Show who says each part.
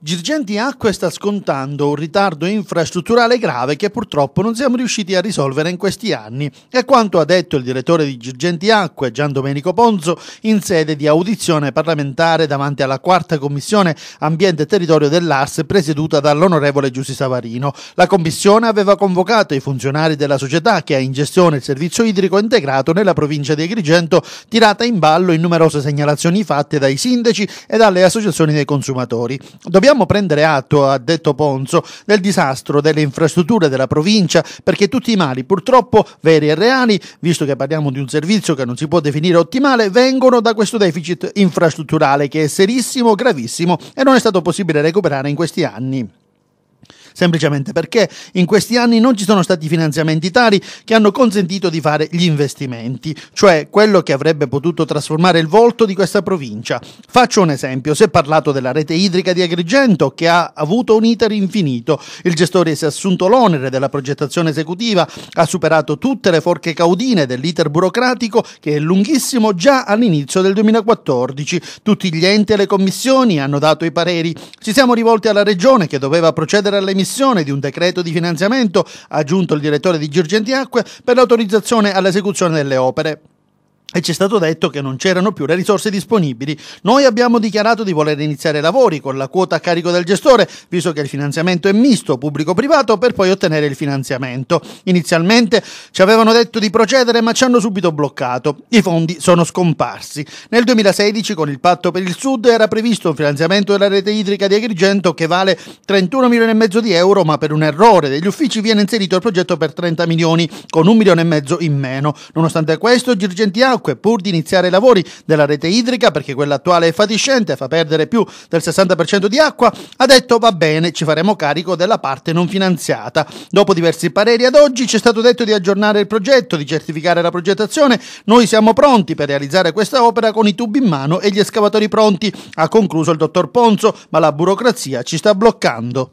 Speaker 1: Girgenti Acque sta scontando un ritardo infrastrutturale grave che purtroppo non siamo riusciti a risolvere in questi anni. È quanto ha detto il direttore di Girgenti Acque, Gian Domenico Ponzo, in sede di audizione parlamentare davanti alla quarta commissione Ambiente e Territorio dell'Ars presieduta dall'onorevole Giussi Savarino. La commissione aveva convocato i funzionari della società che ha in gestione il servizio idrico integrato nella provincia di Agrigento, tirata in ballo in numerose segnalazioni fatte dai sindaci e dalle associazioni dei consumatori. Dobbiamo Dobbiamo prendere atto, ha detto Ponzo, del disastro delle infrastrutture della provincia perché tutti i mali, purtroppo veri e reali, visto che parliamo di un servizio che non si può definire ottimale, vengono da questo deficit infrastrutturale che è serissimo, gravissimo e non è stato possibile recuperare in questi anni semplicemente perché in questi anni non ci sono stati finanziamenti tali che hanno consentito di fare gli investimenti, cioè quello che avrebbe potuto trasformare il volto di questa provincia. Faccio un esempio, si è parlato della rete idrica di Agrigento che ha avuto un iter infinito, il gestore si è assunto l'onere della progettazione esecutiva, ha superato tutte le forche caudine dell'iter burocratico che è lunghissimo già all'inizio del 2014, tutti gli enti e le commissioni hanno dato i pareri, ci siamo rivolti alla regione che doveva procedere all'emissione trasmissione di un decreto di finanziamento, aggiunto il direttore di Girgenti Acque, per l'autorizzazione all'esecuzione delle opere e ci è stato detto che non c'erano più le risorse disponibili. Noi abbiamo dichiarato di voler iniziare i lavori con la quota a carico del gestore, visto che il finanziamento è misto pubblico-privato, per poi ottenere il finanziamento. Inizialmente ci avevano detto di procedere, ma ci hanno subito bloccato. I fondi sono scomparsi. Nel 2016, con il patto per il Sud, era previsto un finanziamento della rete idrica di Agrigento che vale 31 milioni e mezzo di euro, ma per un errore degli uffici viene inserito il progetto per 30 milioni, con un milione e mezzo in meno. Nonostante questo, Girgenti ha acque pur di iniziare i lavori della rete idrica, perché quella attuale è fatiscente, fa perdere più del 60% di acqua, ha detto va bene, ci faremo carico della parte non finanziata. Dopo diversi pareri ad oggi ci è stato detto di aggiornare il progetto, di certificare la progettazione, noi siamo pronti per realizzare questa opera con i tubi in mano e gli escavatori pronti, ha concluso il dottor Ponzo, ma la burocrazia ci sta bloccando.